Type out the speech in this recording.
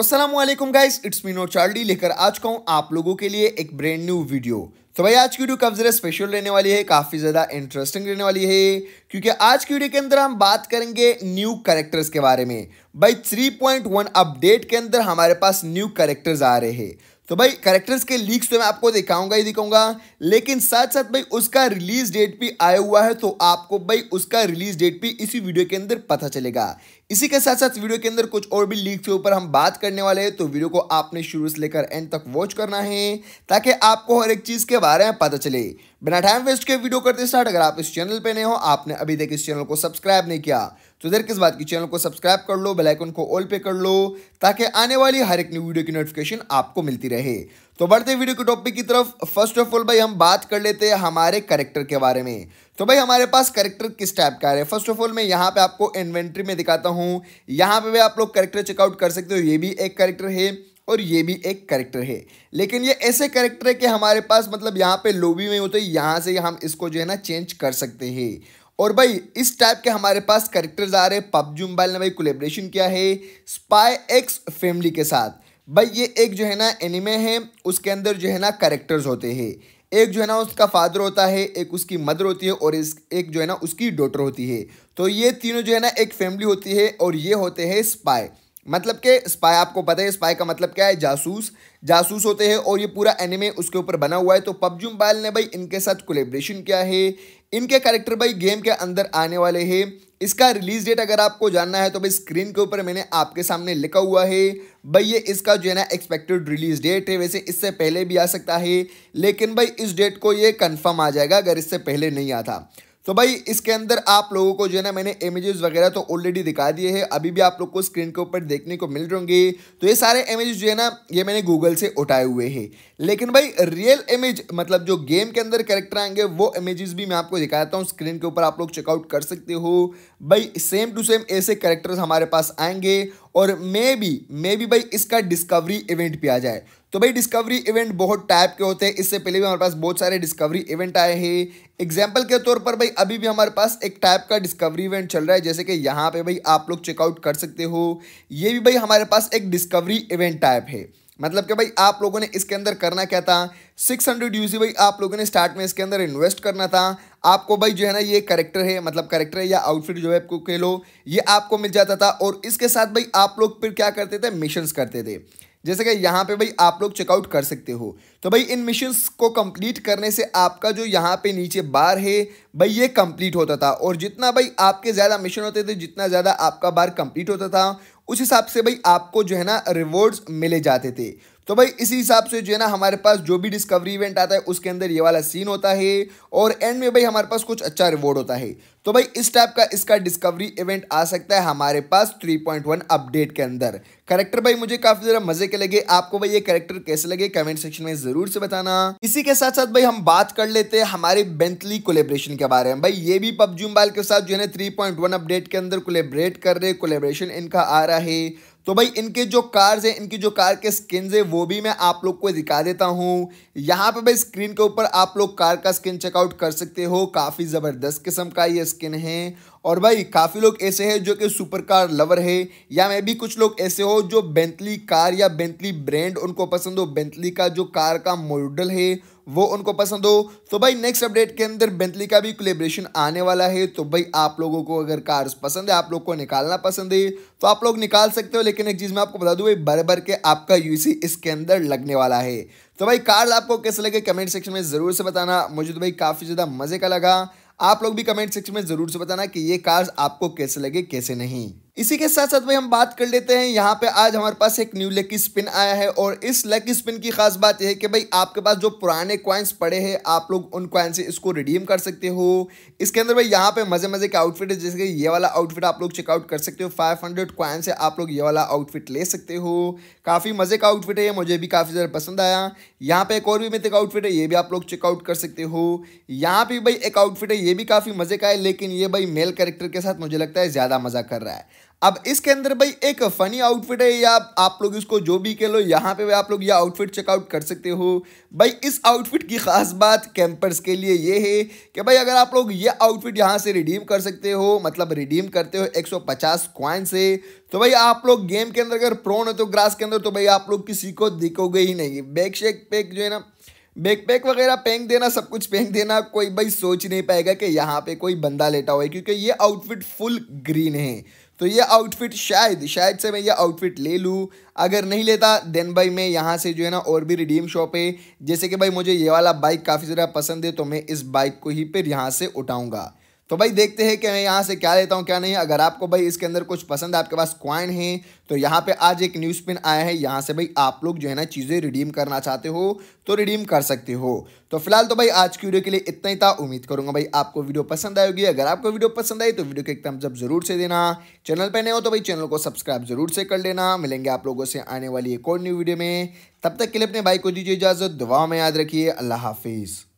तो असलम guys it's मीनो चार्डी लेकर आज का हूँ आप लोगों के लिए एक ब्रांड न्यू वीडियो तो भाई आज की वीडियो काफ़ी ज़रा स्पेशल रहने वाली है काफ़ी ज़्यादा इंटरेस्टिंग रहने वाली है क्योंकि आज की वीडियो के अंदर हम बात करेंगे न्यू करेक्टर्स के बारे में भाई 3.1 अपडेट के अंदर हमारे पास न्यू करेक्टर्स आ रहे हैं तो भाई करेक्टर्स के लीक्स तो मैं आपको दिखाऊंगा ही दिखाऊंगा लेकिन साथ साथ भाई उसका रिलीज डेट भी आया हुआ है तो आपको भाई उसका रिलीज डेट भी इसी वीडियो के अंदर पता चलेगा इसी के साथ साथ वीडियो के अंदर कुछ और भी लीक के ऊपर हम बात करने वाले हैं तो वीडियो को आपने शुरू से लेकर एंड तक वॉच करना है ताकि आपको हर एक चीज़ के बारे में पता चले बिना टाइम वेस्ट के वीडियो करते स्टार्ट अगर आप इस चैनल पे नए हो आपने अभी तक इस चैनल को सब्सक्राइब नहीं किया तो इधर किस बात की चैनल को सब्सक्राइब कर लो बेलाइकन को ऑल पे कर लो ताकि आने वाली हर एक न्यू वीडियो की नोटिफिकेशन आपको मिलती रहे तो बढ़ते वीडियो के टॉपिक की तरफ फर्स्ट ऑफ ऑल भाई हम बात कर लेते हैं हमारे करेक्टर के बारे में तो भाई हमारे पास करेक्टर किस टाइप का है फर्स्ट ऑफ ऑल मैं यहाँ पे आपको इन्वेंट्री में दिखाता हूँ यहाँ पे भी आप लोग करेक्टर चेकआउट कर सकते हो ये भी एक करेक्टर है और ये भी एक करेक्टर है लेकिन ये ऐसे करेक्टर है कि हमारे पास मतलब यहाँ पे लोबी में होते यहाँ से हम इसको जो है ना चेंज कर सकते हैं और भाई इस टाइप के हमारे पास करेक्टर्स आ रहे हैं पबजी मोबाइल ने भाई कोलेब्रेशन किया है स्पाई एक्स फैमिली के साथ भाई ये एक जो है ना एनिमे है उसके अंदर जो है ना करेक्टर्स होते हैं एक जो है ना उसका फादर होता है एक उसकी मदर होती है और इस एक जो है ना उसकी डॉटर होती है तो ये तीनों जो है ना एक फैमिली होती है और ये होते हैं स्पाई मतलब के स्पाई आपको पता है स्पाई का मतलब क्या है जासूस जासूस होते हैं और ये पूरा एनिमे उसके ऊपर बना हुआ है तो पबजूम मोबाइल ने भाई इनके साथ कोलेब्रेशन किया है इनके कैरेक्टर भाई गेम के अंदर आने वाले हैं इसका रिलीज डेट अगर आपको जानना है तो भाई स्क्रीन के ऊपर मैंने आपके सामने लिखा हुआ है भाई ये इसका जो है ना एक्सपेक्टेड रिलीज डेट है वैसे इससे पहले भी आ सकता है लेकिन भाई इस डेट को ये कन्फर्म आ जाएगा अगर इससे पहले नहीं आता तो भाई इसके अंदर आप लोगों को जो है ना मैंने इमेजेस वगैरह तो ऑलरेडी दिखा दिए हैं अभी भी आप लोग को स्क्रीन के ऊपर देखने को मिल रहे होंगे तो ये सारे इमेज जो है ना ये मैंने गूगल से उठाए हुए हैं लेकिन भाई रियल इमेज मतलब जो गेम के अंदर कैरेक्टर आएंगे वो इमेजेस भी मैं आपको दिखाता हूँ स्क्रीन के ऊपर आप लोग चेकआउट कर सकते हो भाई सेम टू सेम ऐसे कैरेक्टर्स हमारे पास आएंगे और मे बी मे बी भाई इसका डिस्कवरी इवेंट भी आ जाए तो भाई डिस्कवरी इवेंट बहुत टाइप के होते हैं इससे पहले भी हमारे पास बहुत सारे डिस्कवरी इवेंट आए हैं एग्जाम्पल के तौर पर भाई अभी भी हमारे पास एक टाइप का डिस्कवरी इवेंट चल रहा है जैसे कि यहाँ पे भाई आप लोग चेकआउट कर सकते हो ये भी भाई हमारे पास एक डिस्कवरी इवेंट टाइप है मतलब कि भाई आप लोगों ने इसके अंदर करना क्या था 600 हंड्रेड यूसी भाई आप लोगों ने स्टार्ट में इसके अंदर इन्वेस्ट करना था आपको भाई जो है ना ये करेक्टर है मतलब करेक्टर है या आउटफिट जो है आपको कह लो ये आपको मिल जाता था और इसके साथ भाई आप लोग फिर क्या करते थे मिशन करते थे जैसे कि यहाँ पे भाई आप लोग चेकआउट कर सकते हो तो भाई इन मिशन को कंप्लीट करने से आपका जो यहाँ पे नीचे बार है भाई ये कंप्लीट होता था और जितना भाई आपके ज़्यादा मिशन होते थे जितना ज़्यादा आपका बार कंप्लीट होता था उस हिसाब से भाई आपको जो है ना रिवॉर्ड्स मिले जाते थे तो भाई इसी हिसाब से जो है ना हमारे पास जो भी डिस्कवरी इवेंट आता है उसके अंदर ये वाला सीन होता है और एंड में भाई हमारे पास कुछ अच्छा रिवॉर्ड होता है तो भाई इस टाइप का इसका डिस्कवरी इवेंट आ सकता है हमारे पास 3.1 अपडेट के अंदर करेक्टर भाई मुझे काफी ज़रा मजे के लगे आपको भाई ये करेक्टर कैसे लगे कमेंट सेक्शन में जरूर से बताना इसी के साथ साथ भाई हम बात कर लेते हैं हमारे बेंथली कोलेब्रेशन के बारे में भाई ये भी पबजूम बाल के साथ जो है ना थ्री अपडेट के अंदर कोलेबरेट कर रहे कोलेब्रेशन इनका आ रहा है तो भाई इनके जो कार्स हैं इनकी जो कार के स्किन है वो भी मैं आप लोग को दिखा देता हूँ यहाँ पे भाई स्क्रीन के ऊपर आप लोग कार का स्किन चेकआउट कर सकते हो काफ़ी ज़बरदस्त किस्म का ये स्किन है और भाई काफ़ी लोग ऐसे हैं जो कि सुपर कार लवर है या मैं भी कुछ लोग ऐसे हो जो बेंतली कार या बेंतली ब्रांड उनको पसंद हो बेंतली का जो कार का मॉडल है वो उनको पसंद हो तो भाई नेक्स्ट अपडेट के अंदर बेंतली का भी कोलेब्रेशन आने वाला है तो भाई आप लोगों को अगर कार्स पसंद है आप लोग को निकालना पसंद है तो आप लोग निकाल सकते हो लेकिन एक चीज़ मैं आपको बता दूँ भाई भर भर के आपका यूसी इसके अंदर लगने वाला है तो भाई कार्ड आपको कैसे लगे कमेंट सेक्शन में ज़रूर से बताना मुझे तो भाई काफ़ी ज़्यादा मज़े का लगा आप लोग भी कमेंट सेक्शन में ज़रूर से बताना कि ये कार्स आपको कैसे लगे कैसे नहीं इसी के साथ साथ भाई हम बात कर लेते हैं यहाँ पे आज हमारे पास एक न्यू लेग स्पिन आया है और इस लकी स्पिन की खास बात यह है कि भाई आपके पास जो पुराने क्वाइंस पड़े हैं आप लोग उन क्वाइन से इसको रिडीम कर सकते हो इसके अंदर भाई यहाँ पे मजे मजे के आउटफिट है जैसे ये वाला आउटफिट आप लोग चेकआउट कर सकते हो फाइव हंड्रेड क्वाइन से आप लोग ये वाला आउटफिट ले सकते हो काफ़ी मजे का आउटफिट है मुझे भी काफ़ी ज़्यादा पसंद आया यहाँ पे एक और भी का आउटफिट है ये भी आप लोग चेकआउट कर सकते हो यहाँ पे भाई एक आउटफिट है ये भी काफ़ी मजे का है लेकिन ये भाई मेल कैरेक्टर के साथ मुझे लगता है ज़्यादा मज़ा कर रहा है अब इसके अंदर भाई एक फ़नी आउटफिट है या आप लोग इसको जो भी कह लो यहाँ पे आप लोग ये आउटफिट चेकआउट कर सकते हो भाई इस आउटफिट की ख़ास बात कैंपर्स के लिए ये है कि भाई अगर आप लोग ये आउटफिट यहाँ से रिडीम कर सकते हो मतलब रिडीम करते हो 150 सौ पचास से तो भाई आप लोग गेम के अंदर अगर प्रोन हो तो ग्रास के अंदर तो भाई आप लोग किसी को दिखोगे ही नहीं बैक शेक पैक जो है ना बैक पैक वगैरह पहन देना सब कुछ पहन देना कोई भाई सोच नहीं पाएगा कि यहाँ पे कोई बंदा लेटा हुआ है क्योंकि ये आउटफिट फुल ग्रीन है तो ये आउटफिट शायद शायद से मैं ये आउटफिट ले लूँ अगर नहीं लेता देन भाई मैं यहाँ से जो है ना और भी रिडीम शॉप है जैसे कि भाई मुझे ये वाला बाइक काफ़ी ज़रा पसंद है तो मैं इस बाइक को ही फिर यहाँ से उठाऊँगा तो भाई देखते हैं कि मैं यहाँ से क्या लेता हूँ क्या नहीं अगर आपको भाई इसके अंदर कुछ पसंद है आपके पास क्वाइन है तो यहाँ पे आज एक न्यू स्पिन आया है यहाँ से भाई आप लोग जो है ना चीज़ें रिडीम करना चाहते हो तो रिडीम कर सकते हो तो फिलहाल तो भाई आज की वीडियो के लिए इतना ही था उम्मीद करूँगा भाई आपको वीडियो पसंद आएगी अगर आपको वीडियो पसंद आई तो वीडियो को एक थम्स अप जरूर से देना चैनल पर नए हो तो भाई चैनल को सब्सक्राइब जरूर से कर लेना मिलेंगे आप लोगों से आने वाली एक और न्यू वीडियो में तब तक के लिए अपने भाई को दीजिए इजाज़त दुआ में याद रखिए अल्लाह हाफिज़